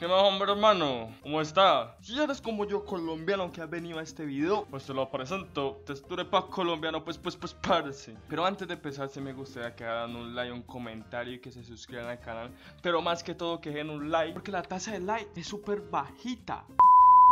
¿Qué más, hombre, hermano? ¿Cómo está? Si eres como yo, colombiano, que ha venido a este video, pues te lo presento. Texture para colombiano, pues, pues, pues, parece Pero antes de empezar, sí me gustaría que hagan un like, un comentario y que se suscriban al canal. Pero más que todo, que den un like, porque la tasa de like es súper bajita.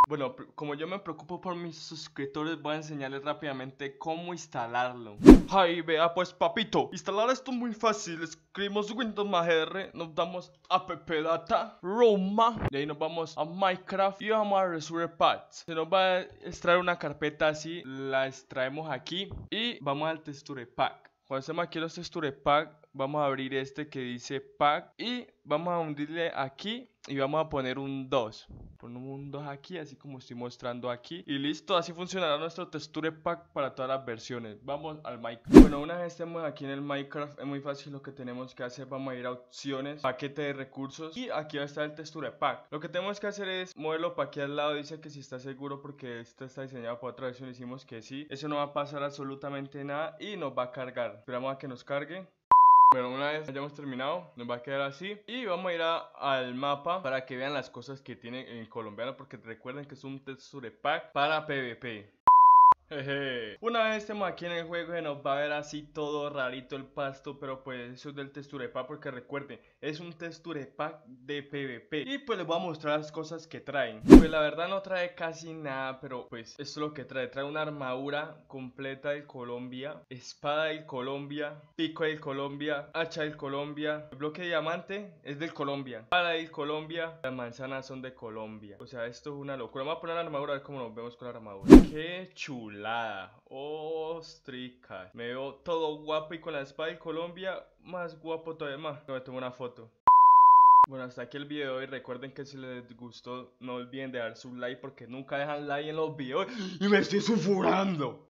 Bueno, como yo me preocupo por mis suscriptores, voy a enseñarles rápidamente cómo instalarlo. Ay, vea pues papito, instalar esto es muy fácil, escribimos Windows más R, nos damos app data, Roma, y ahí nos vamos a Minecraft y vamos a ResurrePads. Se nos va a extraer una carpeta así, la extraemos aquí y vamos al Texture Pack. Cuando hacemos aquí los Texture Pack, vamos a abrir este que dice pack y vamos a hundirle aquí y vamos a poner un 2 ponemos un 2 aquí así como estoy mostrando aquí y listo así funcionará nuestro texture pack para todas las versiones vamos al minecraft bueno una vez estemos aquí en el minecraft es muy fácil lo que tenemos que hacer vamos a ir a opciones paquete de recursos y aquí va a estar el texture pack lo que tenemos que hacer es moverlo para aquí al lado dice que si está seguro porque esto está diseñado para otra versión decimos que sí eso no va a pasar absolutamente nada y nos va a cargar esperamos a que nos cargue bueno, una vez hayamos terminado, nos va a quedar así y vamos a ir al mapa para que vean las cosas que tiene en colombiano porque recuerden que es un texture pack para PvP. Una vez estemos aquí en el juego se nos va a ver así todo rarito el pasto, pero pues eso es del texture pack porque recuerden, es un texture pack de PvP. Y pues les voy a mostrar las cosas que traen. Pues la verdad no trae casi nada, pero pues esto es lo que trae. Trae una armadura completa del Colombia, espada del Colombia, pico del Colombia, hacha del Colombia, bloque de diamante es del Colombia, para del Colombia, las manzanas son de Colombia. O sea, esto es una locura. Vamos a poner la armadura a ver cómo nos vemos con la armadura. Qué chulo. Ostrica. Me veo todo guapo y con la espada de Colombia, más guapo todavía más. Me tomo una foto. Bueno, hasta aquí el video y recuerden que si les gustó no olviden de dar su like porque nunca dejan like en los videos y me estoy sufurando.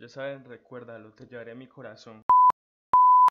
Ya saben, recuérdalo, te llevaré a mi corazón.